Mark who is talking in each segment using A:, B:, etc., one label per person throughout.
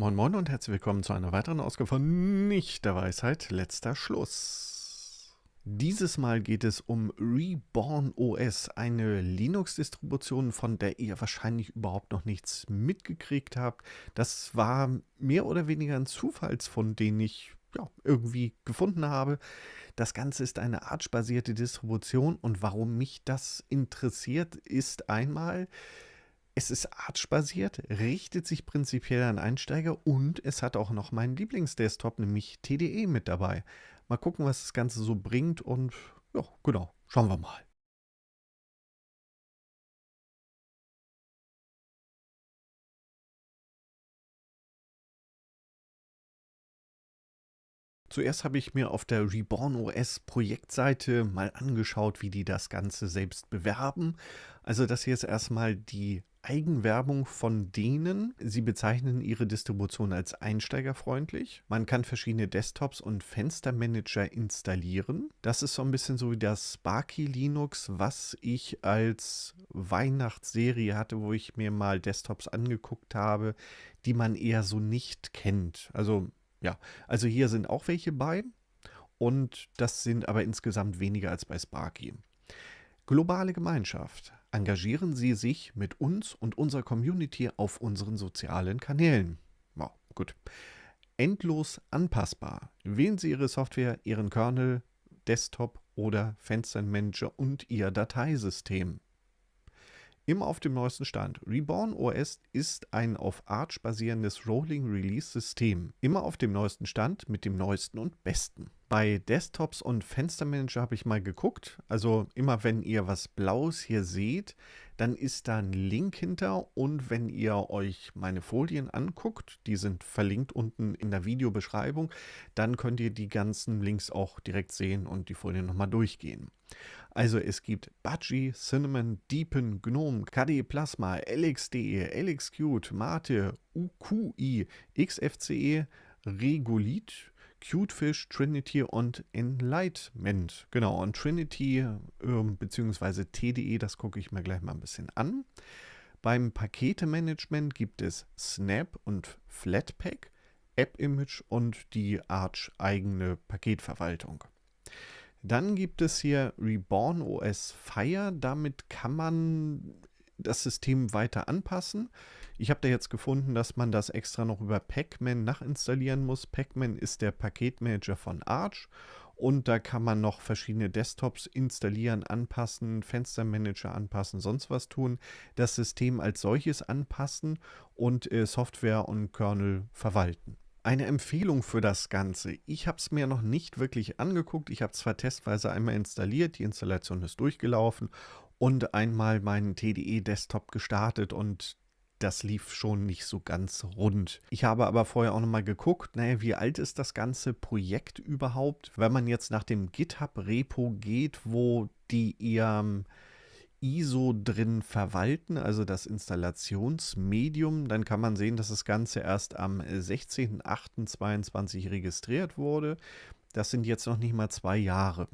A: Moin Moin und herzlich willkommen zu einer weiteren Ausgabe von Nicht der Weisheit, letzter Schluss. Dieses Mal geht es um Reborn OS, eine Linux-Distribution, von der ihr wahrscheinlich überhaupt noch nichts mitgekriegt habt. Das war mehr oder weniger ein Zufallsfund, den ich ja, irgendwie gefunden habe. Das Ganze ist eine arch-basierte Distribution und warum mich das interessiert, ist einmal, äh, es ist Arch-basiert, richtet sich prinzipiell an Einsteiger und es hat auch noch meinen Lieblingsdesktop, nämlich TDE mit dabei. Mal gucken, was das Ganze so bringt und ja, genau, schauen wir mal. Zuerst habe ich mir auf der Reborn OS Projektseite mal angeschaut, wie die das Ganze selbst bewerben. Also das hier ist erstmal die Eigenwerbung von denen. Sie bezeichnen ihre Distribution als einsteigerfreundlich. Man kann verschiedene Desktops und Fenstermanager installieren. Das ist so ein bisschen so wie das Sparky Linux, was ich als Weihnachtsserie hatte, wo ich mir mal Desktops angeguckt habe, die man eher so nicht kennt. Also ja, also hier sind auch welche bei und das sind aber insgesamt weniger als bei Sparky. Globale Gemeinschaft. Engagieren Sie sich mit uns und unserer Community auf unseren sozialen Kanälen. Wow, gut. Endlos anpassbar. Wählen Sie Ihre Software, Ihren Kernel, Desktop oder Fenstermanager und Ihr Dateisystem immer auf dem neuesten Stand. Reborn OS ist ein auf Arch basierendes Rolling Release System. Immer auf dem neuesten Stand mit dem neuesten und besten. Bei Desktops und Fenstermanager habe ich mal geguckt. Also immer wenn ihr was Blaues hier seht, dann ist da ein Link hinter und wenn ihr euch meine Folien anguckt, die sind verlinkt unten in der Videobeschreibung, dann könnt ihr die ganzen Links auch direkt sehen und die Folien nochmal durchgehen. Also es gibt Budgie, Cinnamon, Deepen, Gnome, KDE Plasma, LXDE, LXQt, Mate, UQI, XFCE, Regolith, Cutefish, Trinity und Enlightenment. Genau, und Trinity ähm, bzw. TDE, das gucke ich mir gleich mal ein bisschen an. Beim Paketemanagement gibt es Snap und Flatpak, App-Image und die Arch-eigene Paketverwaltung. Dann gibt es hier Reborn OS Fire. Damit kann man das System weiter anpassen. Ich habe da jetzt gefunden, dass man das extra noch über Pacman nachinstallieren muss. Pacman ist der Paketmanager von Arch und da kann man noch verschiedene Desktops installieren, anpassen, Fenstermanager anpassen, sonst was tun, das System als solches anpassen und äh, Software und Kernel verwalten. Eine Empfehlung für das Ganze. Ich habe es mir noch nicht wirklich angeguckt. Ich habe zwar testweise einmal installiert, die Installation ist durchgelaufen und einmal meinen TDE Desktop gestartet und das lief schon nicht so ganz rund. Ich habe aber vorher auch nochmal geguckt, naja, ne, wie alt ist das ganze Projekt überhaupt? Wenn man jetzt nach dem GitHub-Repo geht, wo die ihr ähm, ISO drin verwalten, also das Installationsmedium, dann kann man sehen, dass das Ganze erst am 16.08.22 registriert wurde. Das sind jetzt noch nicht mal zwei Jahre.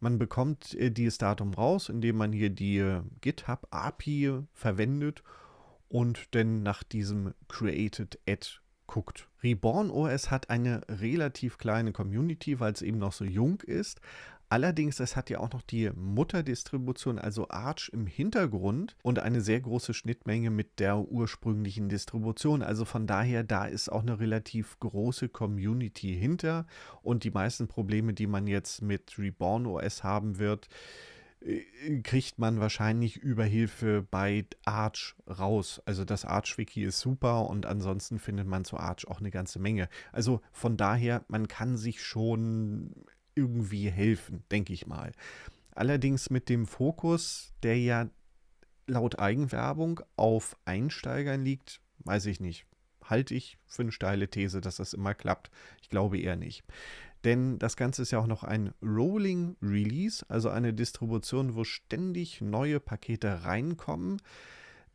A: Man bekommt äh, dieses Datum raus, indem man hier die äh, GitHub API verwendet und dann nach diesem Created Ad guckt. Reborn OS hat eine relativ kleine Community, weil es eben noch so jung ist. Allerdings, es hat ja auch noch die Mutterdistribution, also Arch im Hintergrund und eine sehr große Schnittmenge mit der ursprünglichen Distribution. Also von daher, da ist auch eine relativ große Community hinter und die meisten Probleme, die man jetzt mit Reborn OS haben wird, äh, kriegt man wahrscheinlich über Hilfe bei Arch raus. Also das Arch-Wiki ist super und ansonsten findet man zu Arch auch eine ganze Menge. Also von daher, man kann sich schon irgendwie helfen, denke ich mal. Allerdings mit dem Fokus, der ja laut Eigenwerbung auf Einsteigern liegt, weiß ich nicht. Halte ich für eine steile These, dass das immer klappt. Ich glaube eher nicht. Denn das Ganze ist ja auch noch ein Rolling Release, also eine Distribution, wo ständig neue Pakete reinkommen.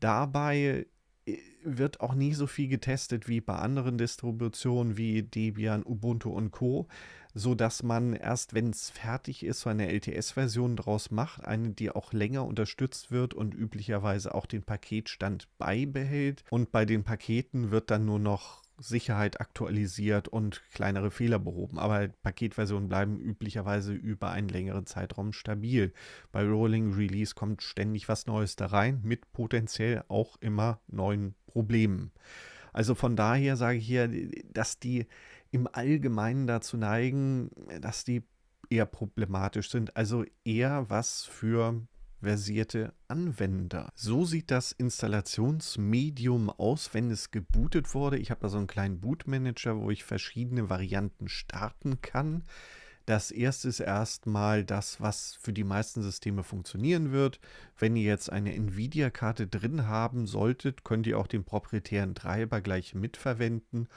A: Dabei äh, wird auch nie so viel getestet wie bei anderen Distributionen wie Debian, Ubuntu und Co, so dass man erst wenn es fertig ist, so eine LTS Version draus macht, eine die auch länger unterstützt wird und üblicherweise auch den Paketstand beibehält und bei den Paketen wird dann nur noch Sicherheit aktualisiert und kleinere Fehler behoben. Aber Paketversionen bleiben üblicherweise über einen längeren Zeitraum stabil. Bei Rolling Release kommt ständig was Neues da rein, mit potenziell auch immer neuen Problemen. Also von daher sage ich hier, dass die im Allgemeinen dazu neigen, dass die eher problematisch sind. Also eher was für versierte Anwender. So sieht das Installationsmedium aus, wenn es gebootet wurde. Ich habe da so einen kleinen Bootmanager, wo ich verschiedene Varianten starten kann. Das erste ist erstmal das, was für die meisten Systeme funktionieren wird. Wenn ihr jetzt eine Nvidia-Karte drin haben solltet, könnt ihr auch den proprietären Treiber gleich mitverwenden.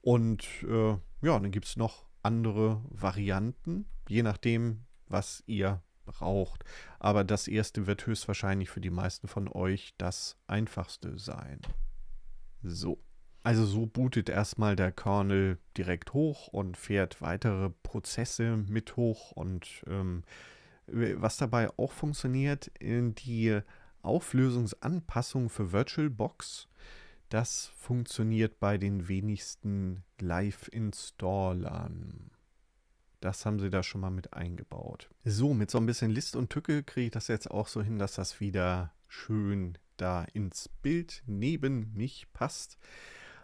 A: Und äh, ja, dann gibt es noch andere Varianten, je nachdem, was ihr braucht. Aber das erste wird höchstwahrscheinlich für die meisten von euch das einfachste sein. So. Also so bootet erstmal der Kernel direkt hoch und fährt weitere Prozesse mit hoch. Und ähm, was dabei auch funktioniert, äh, die Auflösungsanpassung für VirtualBox, das funktioniert bei den wenigsten Live-Installern. Das haben sie da schon mal mit eingebaut. So, mit so ein bisschen List und Tücke kriege ich das jetzt auch so hin, dass das wieder schön da ins Bild neben mich passt.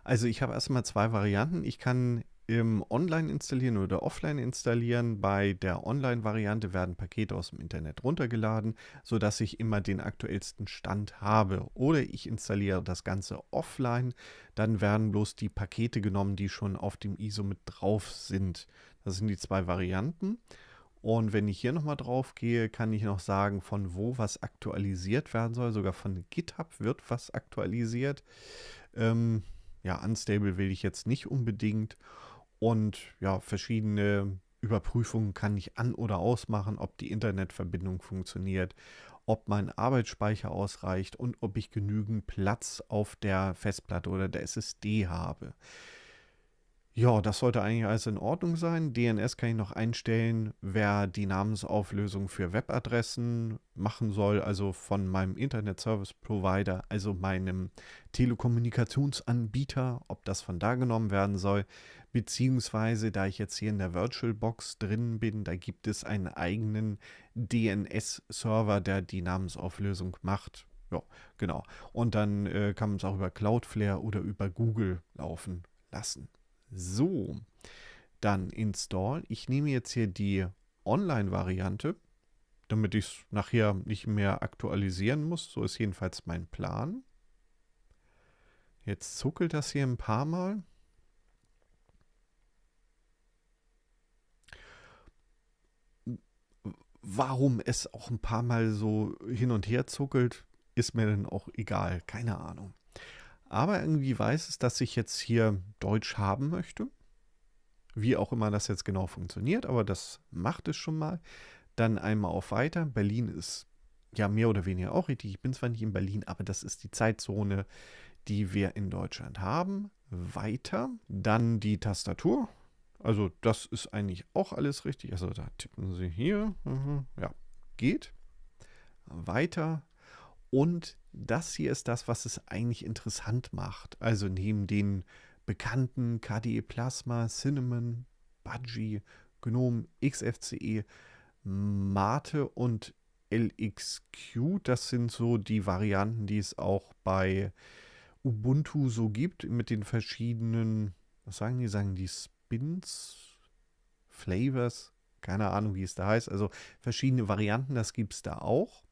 A: Also ich habe erstmal zwei Varianten. Ich kann im Online installieren oder offline installieren. Bei der Online-Variante werden Pakete aus dem Internet runtergeladen, sodass ich immer den aktuellsten Stand habe. Oder ich installiere das Ganze offline, dann werden bloß die Pakete genommen, die schon auf dem ISO mit drauf sind. Das sind die zwei Varianten. Und wenn ich hier nochmal drauf gehe, kann ich noch sagen, von wo was aktualisiert werden soll. Sogar von GitHub wird was aktualisiert. Ähm, ja, unstable will ich jetzt nicht unbedingt. Und ja, verschiedene Überprüfungen kann ich an- oder ausmachen, ob die Internetverbindung funktioniert, ob mein Arbeitsspeicher ausreicht und ob ich genügend Platz auf der Festplatte oder der SSD habe. Ja, das sollte eigentlich alles in Ordnung sein. DNS kann ich noch einstellen, wer die Namensauflösung für Webadressen machen soll, also von meinem Internet Service Provider, also meinem Telekommunikationsanbieter, ob das von da genommen werden soll beziehungsweise da ich jetzt hier in der VirtualBox drin bin, da gibt es einen eigenen DNS-Server, der die Namensauflösung macht. Ja, genau. Und dann äh, kann man es auch über Cloudflare oder über Google laufen lassen. So, dann Install. Ich nehme jetzt hier die Online-Variante, damit ich es nachher nicht mehr aktualisieren muss. So ist jedenfalls mein Plan. Jetzt zuckelt das hier ein paar Mal. Warum es auch ein paar Mal so hin und her zuckelt, ist mir dann auch egal, keine Ahnung. Aber irgendwie weiß es, dass ich jetzt hier Deutsch haben möchte. Wie auch immer das jetzt genau funktioniert, aber das macht es schon mal. Dann einmal auf weiter. Berlin ist ja mehr oder weniger auch richtig. Ich bin zwar nicht in Berlin, aber das ist die Zeitzone, die wir in Deutschland haben. Weiter. Dann die Tastatur. Also das ist eigentlich auch alles richtig. Also da tippen Sie hier. Mhm. Ja, geht. Weiter. Und das hier ist das, was es eigentlich interessant macht. Also neben den bekannten KDE Plasma, Cinnamon, Budgie, GNOME, XFCE, Mate und LXQ. Das sind so die Varianten, die es auch bei Ubuntu so gibt mit den verschiedenen, was sagen die, sagen die Bins, Flavors, keine Ahnung, wie es da heißt. Also verschiedene Varianten, das gibt es da auch.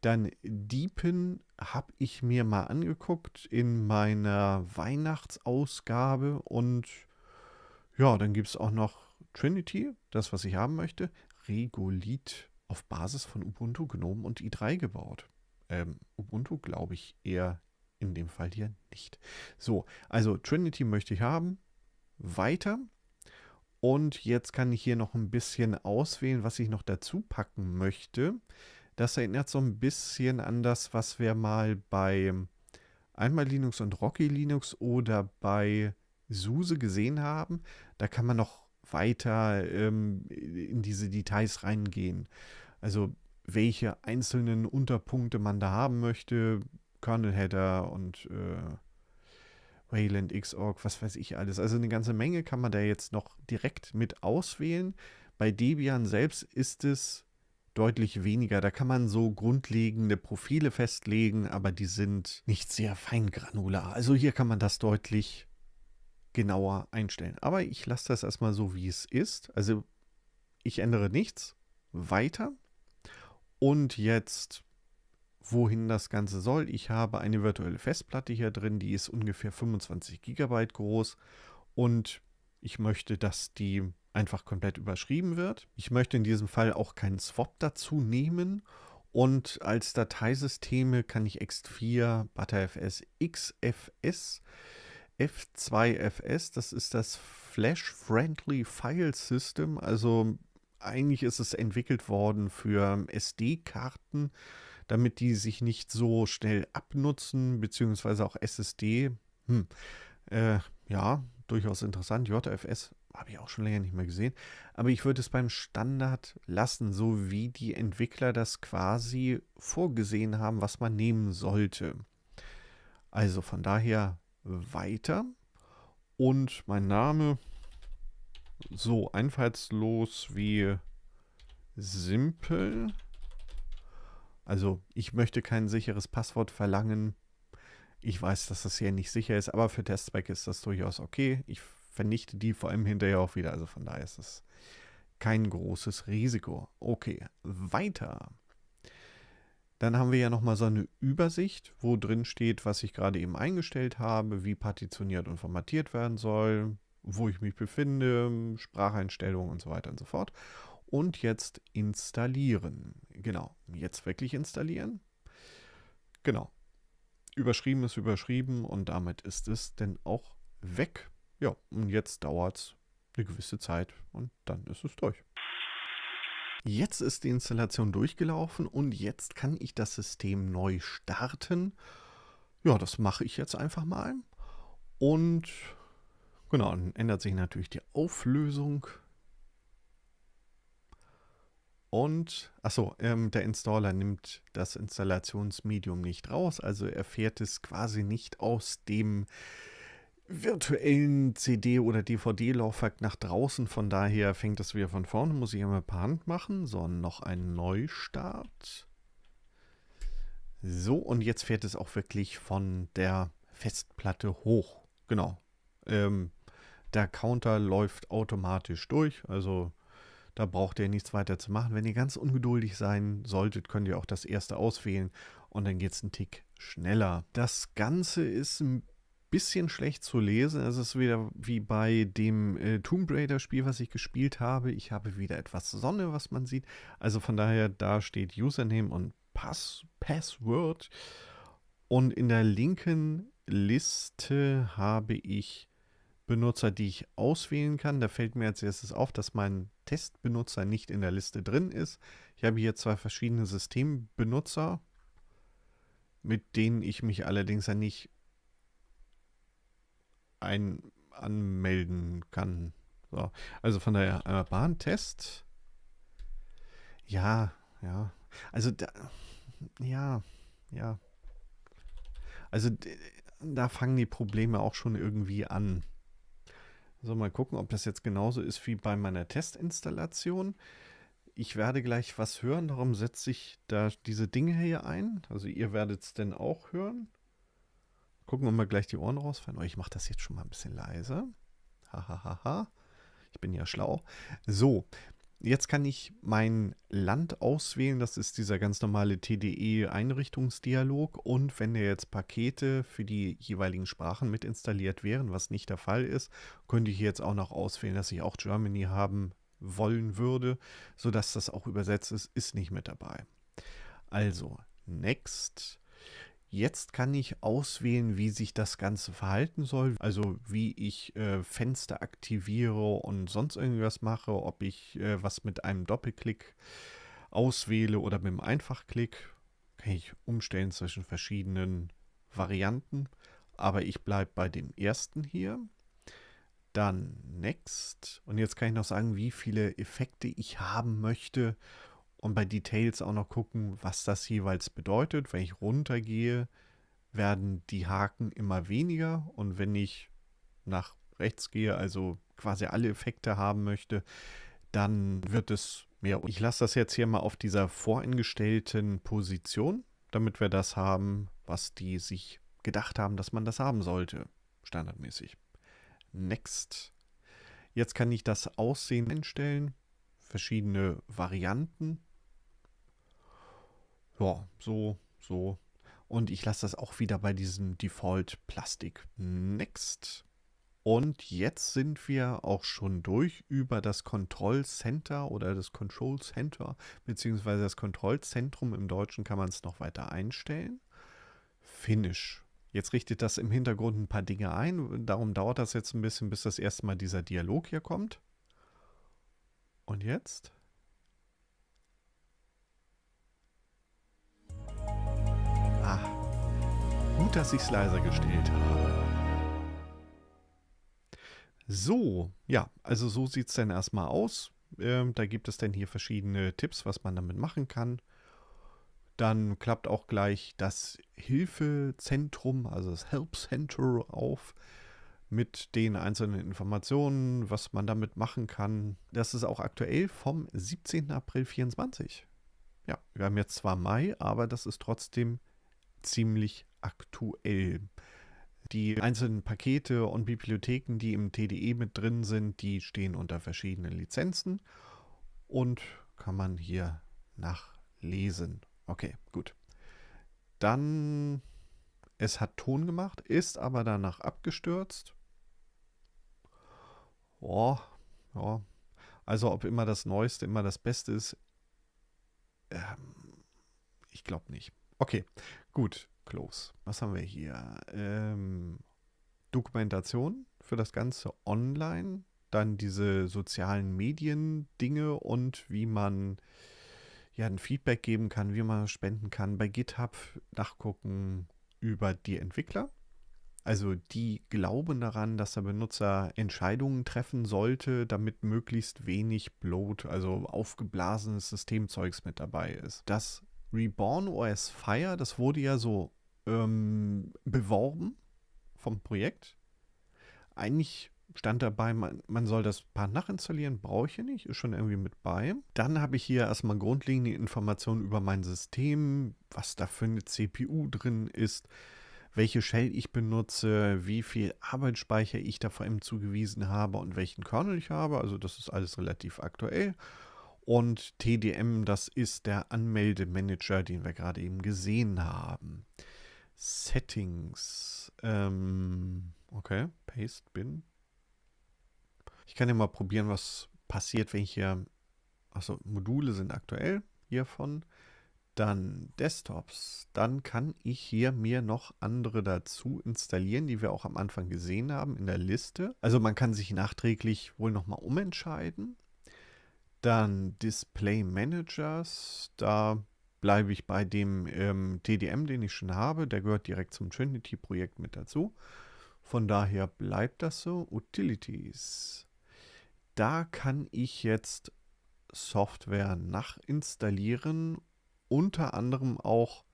A: Dann Diepen habe ich mir mal angeguckt in meiner Weihnachtsausgabe und ja, dann gibt es auch noch Trinity, das was ich haben möchte, Regolith auf Basis von Ubuntu, Gnome und i3 gebaut. Ähm, Ubuntu glaube ich eher in dem Fall hier nicht. So, also Trinity möchte ich haben, weiter. Und jetzt kann ich hier noch ein bisschen auswählen, was ich noch dazu packen möchte. Das erinnert so ein bisschen an das, was wir mal bei einmal Linux und Rocky Linux oder bei SUSE gesehen haben. Da kann man noch weiter ähm, in diese Details reingehen. Also welche einzelnen Unterpunkte man da haben möchte, Kernel-Header und äh, Wayland, Xorg, was weiß ich alles. Also eine ganze Menge kann man da jetzt noch direkt mit auswählen. Bei Debian selbst ist es deutlich weniger. Da kann man so grundlegende Profile festlegen, aber die sind nicht sehr feingranular. Also hier kann man das deutlich genauer einstellen. Aber ich lasse das erstmal so, wie es ist. Also ich ändere nichts. Weiter. Und jetzt wohin das Ganze soll. Ich habe eine virtuelle Festplatte hier drin, die ist ungefähr 25 GB groß und ich möchte, dass die einfach komplett überschrieben wird. Ich möchte in diesem Fall auch keinen Swap dazu nehmen und als Dateisysteme kann ich X4, ButterFS, XFS, F2FS, das ist das Flash-Friendly File System, also eigentlich ist es entwickelt worden für SD-Karten, damit die sich nicht so schnell abnutzen, beziehungsweise auch SSD. Hm. Äh, ja, durchaus interessant. JFS habe ich auch schon länger nicht mehr gesehen. Aber ich würde es beim Standard lassen, so wie die Entwickler das quasi vorgesehen haben, was man nehmen sollte. Also von daher weiter. Und mein Name so einfallslos wie simpel. Also ich möchte kein sicheres Passwort verlangen. Ich weiß, dass das hier nicht sicher ist, aber für Testzwecke ist das durchaus okay. Ich vernichte die vor allem hinterher auch wieder. Also von daher ist es kein großes Risiko. Okay, weiter. Dann haben wir ja nochmal so eine Übersicht, wo drin steht, was ich gerade eben eingestellt habe, wie partitioniert und formatiert werden soll, wo ich mich befinde, Spracheinstellungen und so weiter und so fort. Und jetzt installieren. Genau, jetzt wirklich installieren. Genau. Überschrieben ist überschrieben und damit ist es denn auch weg. Ja, und jetzt dauert es eine gewisse Zeit und dann ist es durch. Jetzt ist die Installation durchgelaufen und jetzt kann ich das System neu starten. Ja, das mache ich jetzt einfach mal. Und genau, dann ändert sich natürlich die Auflösung und, achso, ähm, der Installer nimmt das Installationsmedium nicht raus, also er fährt es quasi nicht aus dem virtuellen CD- oder DVD-Laufwerk nach draußen. Von daher fängt das wieder von vorne, muss ich einmal per Hand machen, sondern noch ein Neustart. So, und jetzt fährt es auch wirklich von der Festplatte hoch. Genau. Ähm, der Counter läuft automatisch durch, also da braucht ihr nichts weiter zu machen. Wenn ihr ganz ungeduldig sein solltet, könnt ihr auch das erste auswählen und dann geht es einen Tick schneller. Das Ganze ist ein bisschen schlecht zu lesen. Es ist wieder wie bei dem äh, Tomb Raider Spiel, was ich gespielt habe. Ich habe wieder etwas Sonne, was man sieht. Also von daher, da steht Username und Pass Password. Und in der linken Liste habe ich Benutzer, die ich auswählen kann. Da fällt mir als erstes auf, dass mein Testbenutzer nicht in der Liste drin ist. Ich habe hier zwei verschiedene Systembenutzer, mit denen ich mich allerdings ja nicht ein anmelden kann. So. Also von daher einmal äh, Bahntest. Ja, ja. Also da, ja, ja. Also da fangen die Probleme auch schon irgendwie an. So, mal gucken, ob das jetzt genauso ist wie bei meiner Testinstallation. Ich werde gleich was hören, darum setze ich da diese Dinge hier ein. Also ihr werdet es denn auch hören. Gucken, wir mal gleich die Ohren rausfallen. Oh, ich mache das jetzt schon mal ein bisschen leiser. Hahaha. Ha, ha, ha. Ich bin ja schlau. So, Jetzt kann ich mein Land auswählen. Das ist dieser ganz normale TDE-Einrichtungsdialog. Und wenn der jetzt Pakete für die jeweiligen Sprachen mit installiert wären, was nicht der Fall ist, könnte ich jetzt auch noch auswählen, dass ich auch Germany haben wollen würde, sodass das auch übersetzt ist, ist nicht mit dabei. Also, next. Jetzt kann ich auswählen, wie sich das Ganze verhalten soll, also wie ich äh, Fenster aktiviere und sonst irgendwas mache, ob ich äh, was mit einem Doppelklick auswähle oder mit einem Einfachklick. Kann ich umstellen zwischen verschiedenen Varianten, aber ich bleibe bei dem ersten hier. Dann Next. Und jetzt kann ich noch sagen, wie viele Effekte ich haben möchte und bei Details auch noch gucken, was das jeweils bedeutet. Wenn ich runtergehe, werden die Haken immer weniger und wenn ich nach rechts gehe, also quasi alle Effekte haben möchte, dann wird es mehr. Ich lasse das jetzt hier mal auf dieser voreingestellten Position, damit wir das haben, was die sich gedacht haben, dass man das haben sollte, standardmäßig. Next. Jetzt kann ich das Aussehen einstellen, verschiedene Varianten ja, so, so. Und ich lasse das auch wieder bei diesem Default Plastik. Next. Und jetzt sind wir auch schon durch über das Control Center oder das Control Center, beziehungsweise das Kontrollzentrum im Deutschen kann man es noch weiter einstellen. Finish. Jetzt richtet das im Hintergrund ein paar Dinge ein. Darum dauert das jetzt ein bisschen, bis das erste Mal dieser Dialog hier kommt. Und jetzt? Gut, dass ich es leiser gestellt habe. So, ja, also so sieht es dann erstmal aus. Ähm, da gibt es dann hier verschiedene Tipps, was man damit machen kann. Dann klappt auch gleich das Hilfezentrum, also das Help Center auf mit den einzelnen Informationen, was man damit machen kann. Das ist auch aktuell vom 17. April 24. Ja, wir haben jetzt zwar Mai, aber das ist trotzdem ziemlich aktuell. Die einzelnen Pakete und Bibliotheken, die im TDE mit drin sind, die stehen unter verschiedenen Lizenzen und kann man hier nachlesen. Okay, gut. Dann, es hat Ton gemacht, ist aber danach abgestürzt. Oh, ja. Also ob immer das Neueste immer das Beste ist, ähm, ich glaube nicht. Okay, gut. Klos. Was haben wir hier? Ähm, Dokumentation für das Ganze online, dann diese sozialen Medien-Dinge und wie man ja ein Feedback geben kann, wie man spenden kann. Bei GitHub nachgucken über die Entwickler. Also die glauben daran, dass der Benutzer Entscheidungen treffen sollte, damit möglichst wenig Bloat, also aufgeblasenes Systemzeugs mit dabei ist. Das Reborn OS Fire, das wurde ja so ähm, beworben vom Projekt. Eigentlich stand dabei, man, man soll das paar nachinstallieren, brauche ich hier nicht, ist schon irgendwie mit bei. Dann habe ich hier erstmal grundlegende Informationen über mein System, was da für eine CPU drin ist, welche Shell ich benutze, wie viel Arbeitsspeicher ich da vor allem zugewiesen habe und welchen Kernel ich habe. Also das ist alles relativ aktuell. Und TDM, das ist der Anmeldemanager, den wir gerade eben gesehen haben. Settings. Ähm, okay, Paste, Bin. Ich kann ja mal probieren, was passiert, wenn ich hier... Achso, Module sind aktuell hiervon. Dann Desktops. Dann kann ich hier mir noch andere dazu installieren, die wir auch am Anfang gesehen haben in der Liste. Also man kann sich nachträglich wohl nochmal umentscheiden. Dann Display Managers, da bleibe ich bei dem ähm, TDM, den ich schon habe. Der gehört direkt zum Trinity-Projekt mit dazu. Von daher bleibt das so. Utilities. Da kann ich jetzt Software nachinstallieren, unter anderem auch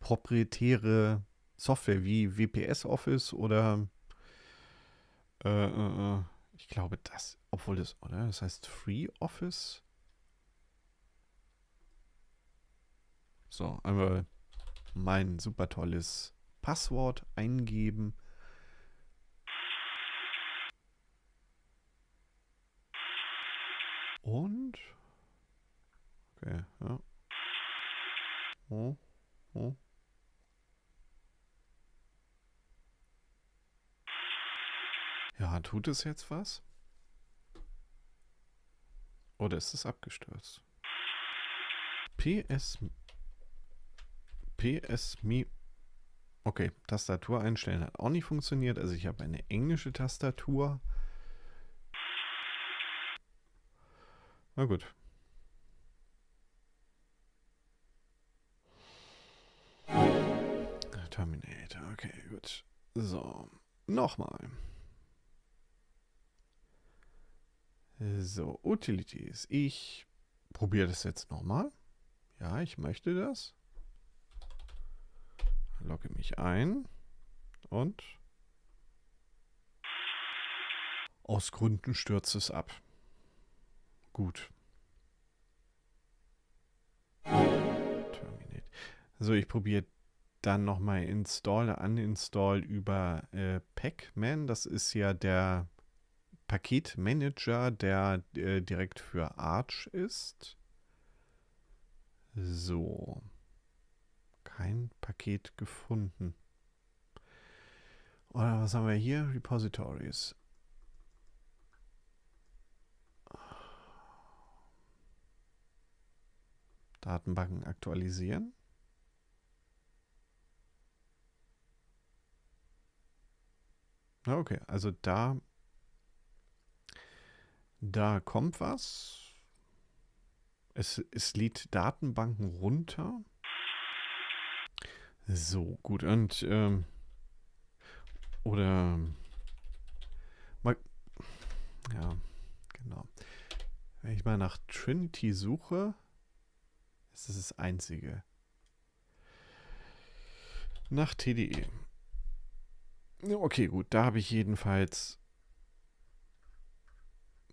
A: proprietäre Software wie WPS Office oder äh, äh, äh, ich glaube, das obwohl das, oder? Das heißt Free Office. So, einmal mein super tolles Passwort eingeben. Und. Okay, ja. Oh, oh. Ja, tut es jetzt was? Oder ist es abgestürzt? PS. PS Mi. Okay, Tastatur einstellen hat auch nicht funktioniert. Also ich habe eine englische Tastatur. Na gut. Terminator, okay, gut. So, nochmal. So, Utilities. Ich probiere das jetzt nochmal. Ja, ich möchte das. Logge mich ein. Und aus Gründen stürzt es ab. Gut. Terminate. So, ich probiere dann nochmal Install, Uninstall über äh, Pac-Man. Das ist ja der Paketmanager, der äh, direkt für Arch ist. So. Kein Paket gefunden. Oder was haben wir hier? Repositories. Datenbanken aktualisieren. Okay, also da da kommt was. Es, es lädt Datenbanken runter. So, gut. Und, ähm, oder, mal, ja, genau. Wenn ich mal nach Trinity suche, ist das das Einzige. Nach TDE. Okay, gut, da habe ich jedenfalls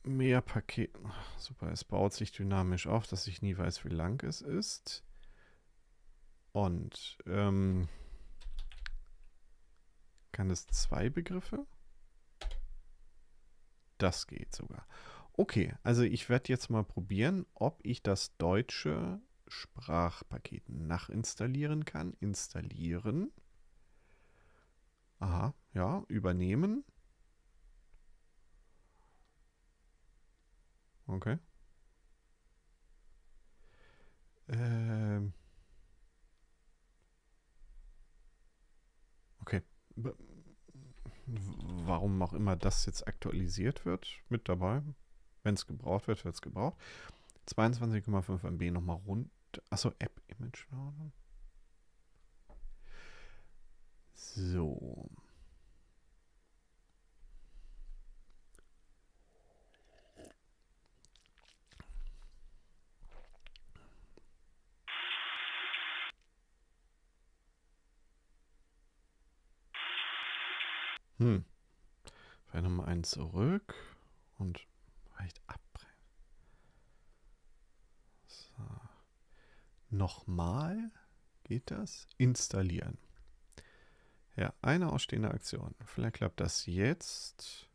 A: mehr Pakete. Super, es baut sich dynamisch auf, dass ich nie weiß, wie lang es ist. Und ähm, kann es zwei Begriffe? Das geht sogar. Okay, also ich werde jetzt mal probieren, ob ich das deutsche Sprachpaket nachinstallieren kann. Installieren. Aha, ja, übernehmen. Okay. Ähm. Okay. B warum auch immer das jetzt aktualisiert wird, mit dabei. Wenn es gebraucht wird, wird es gebraucht. 22,5 MB nochmal rund. Achso, App-Image. So. Hm. Vielleicht nochmal einen zurück und vielleicht abbrechen. So. Nochmal geht das? Installieren. Ja, eine ausstehende Aktion. Vielleicht klappt das jetzt.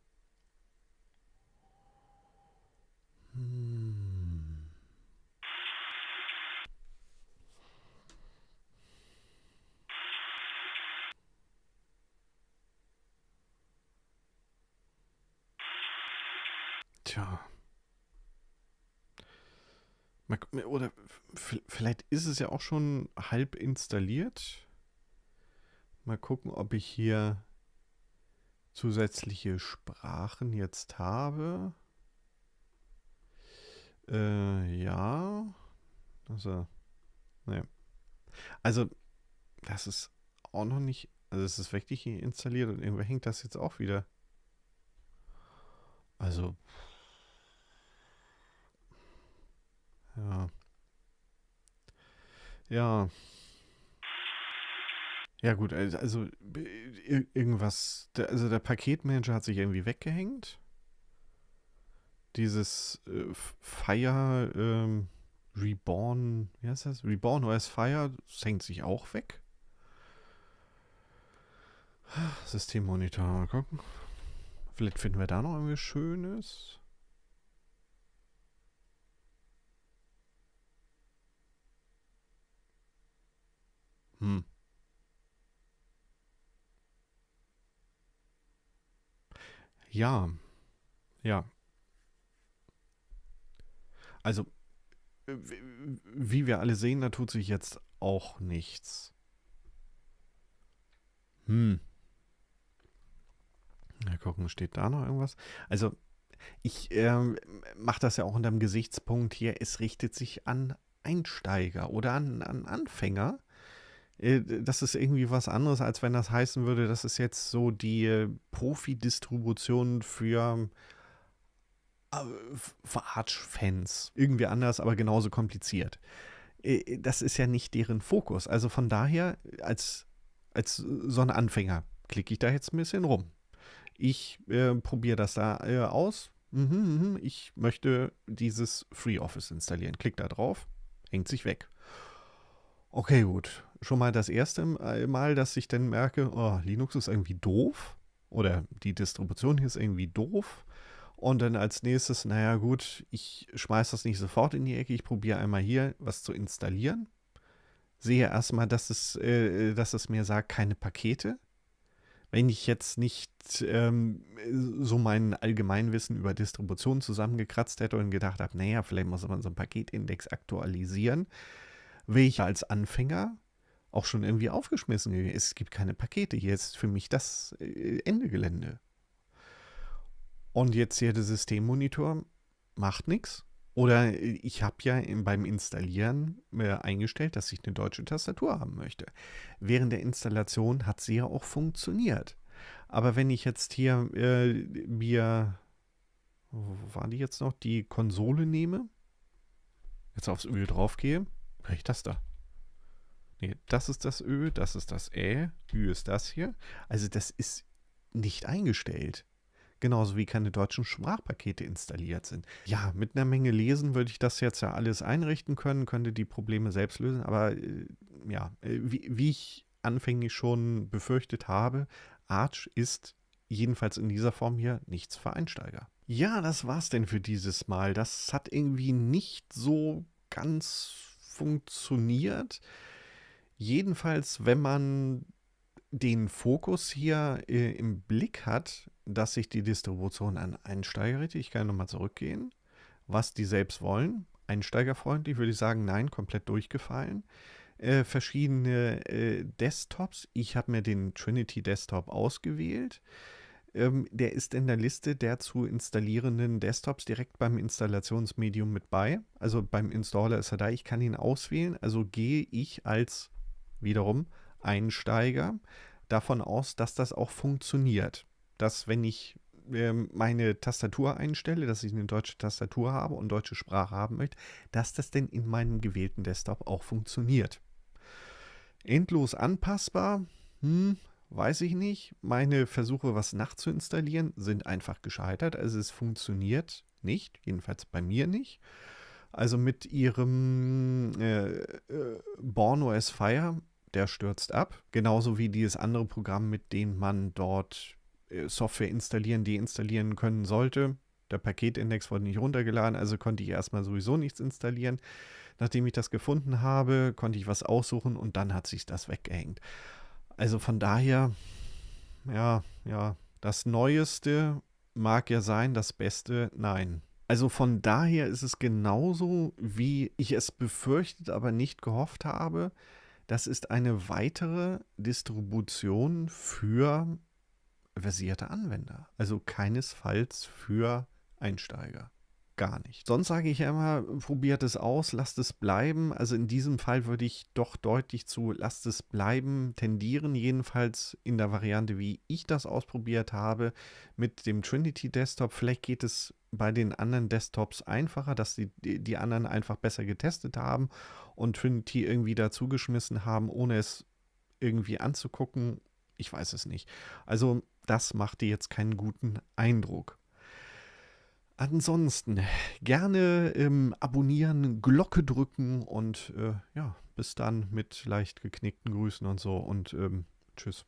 A: Tja. Ne, oder vielleicht ist es ja auch schon halb installiert. Mal gucken, ob ich hier zusätzliche Sprachen jetzt habe. Äh, ja. Also, naja. Ne. Also, das ist auch noch nicht. Also, es ist wirklich installiert und irgendwo hängt das jetzt auch wieder. Also. Pff. Ja. Ja. Ja gut, also, also irgendwas, also der Paketmanager hat sich irgendwie weggehängt. Dieses äh, Fire ähm, Reborn, wie heißt das? Reborn OS Fire, das hängt sich auch weg. Systemmonitor, mal gucken. Vielleicht finden wir da noch irgendwas Schönes. Hm. Ja. Ja. Also, äh, wie wir alle sehen, da tut sich jetzt auch nichts. Hm. Mal gucken, steht da noch irgendwas? Also, ich äh, mache das ja auch unter dem Gesichtspunkt hier, es richtet sich an Einsteiger oder an, an Anfänger, äh, das ist irgendwie was anderes, als wenn das heißen würde, das ist jetzt so die äh, Profi-Distribution für, äh, für Arch-Fans. Irgendwie anders, aber genauso kompliziert. Das ist ja nicht deren Fokus. Also von daher, als, als so ein Anfänger, klicke ich da jetzt ein bisschen rum. Ich äh, probiere das da äh, aus. Mhm, mh, mhm. ich möchte dieses FreeOffice installieren. Klick da drauf, hängt sich weg. Okay, gut schon mal das erste äh, Mal, dass ich dann merke, oh, Linux ist irgendwie doof oder die Distribution hier ist irgendwie doof. Und dann als nächstes, naja gut, ich schmeiße das nicht sofort in die Ecke, ich probiere einmal hier was zu installieren. Sehe erstmal, dass es, äh, äh, dass es mir sagt, keine Pakete. Wenn ich jetzt nicht ähm, so mein Allgemeinwissen über Distributionen zusammengekratzt hätte und gedacht habe, naja, vielleicht muss man so einen Paketindex aktualisieren, wäre ich als Anfänger auch schon irgendwie aufgeschmissen. Es gibt keine Pakete. Hier ist für mich das äh, Ende Gelände. Und jetzt hier der Systemmonitor macht nichts. Oder äh, ich habe ja beim Installieren eingestellt, dass ich eine deutsche Tastatur haben möchte. Während der Installation hat sie ja auch funktioniert. Aber wenn ich jetzt hier äh, mir, wo war die jetzt noch, die Konsole nehme, jetzt aufs Öl draufgehe, höre ich das da. Nee, das ist das Ö, das ist das Ä, Ü ist das hier. Also das ist nicht eingestellt. Genauso wie keine deutschen Sprachpakete installiert sind. Ja, mit einer Menge Lesen würde ich das jetzt ja alles einrichten können, könnte die Probleme selbst lösen, aber äh, ja, äh, wie, wie ich anfänglich schon befürchtet habe, Arch ist jedenfalls in dieser Form hier nichts für Einsteiger. Ja, das war's denn für dieses Mal. Das hat irgendwie nicht so ganz funktioniert. Jedenfalls, wenn man den Fokus hier äh, im Blick hat, dass sich die Distribution an Einsteiger richtet, ich kann nochmal zurückgehen, was die selbst wollen, einsteigerfreundlich würde ich sagen, nein, komplett durchgefallen. Äh, verschiedene äh, Desktops. Ich habe mir den Trinity Desktop ausgewählt. Ähm, der ist in der Liste der zu installierenden Desktops direkt beim Installationsmedium mit bei. Also beim Installer ist er da. Ich kann ihn auswählen. Also gehe ich als wiederum Einsteiger davon aus, dass das auch funktioniert. Dass wenn ich ähm, meine Tastatur einstelle, dass ich eine deutsche Tastatur habe und deutsche Sprache haben möchte, dass das denn in meinem gewählten Desktop auch funktioniert. Endlos anpassbar, hm, weiß ich nicht. Meine Versuche, was nachzuinstallieren, sind einfach gescheitert. Also es funktioniert nicht, jedenfalls bei mir nicht. Also mit ihrem äh, äh, Born OS Fire der stürzt ab. Genauso wie dieses andere Programm, mit dem man dort äh, Software installieren, die installieren können sollte. Der Paketindex wurde nicht runtergeladen, also konnte ich erstmal sowieso nichts installieren. Nachdem ich das gefunden habe, konnte ich was aussuchen und dann hat sich das weggehängt. Also von daher, ja, ja, das Neueste mag ja sein, das Beste nein. Also von daher ist es genauso, wie ich es befürchtet, aber nicht gehofft habe. Das ist eine weitere Distribution für versierte Anwender, also keinesfalls für Einsteiger gar nicht. Sonst sage ich immer, probiert es aus, lasst es bleiben. Also in diesem Fall würde ich doch deutlich zu lasst es bleiben tendieren, jedenfalls in der Variante, wie ich das ausprobiert habe mit dem Trinity Desktop. Vielleicht geht es bei den anderen Desktops einfacher, dass die, die anderen einfach besser getestet haben und Trinity irgendwie dazugeschmissen haben, ohne es irgendwie anzugucken. Ich weiß es nicht. Also das machte jetzt keinen guten Eindruck. Ansonsten gerne ähm, abonnieren, Glocke drücken und äh, ja, bis dann mit leicht geknickten Grüßen und so und ähm, tschüss.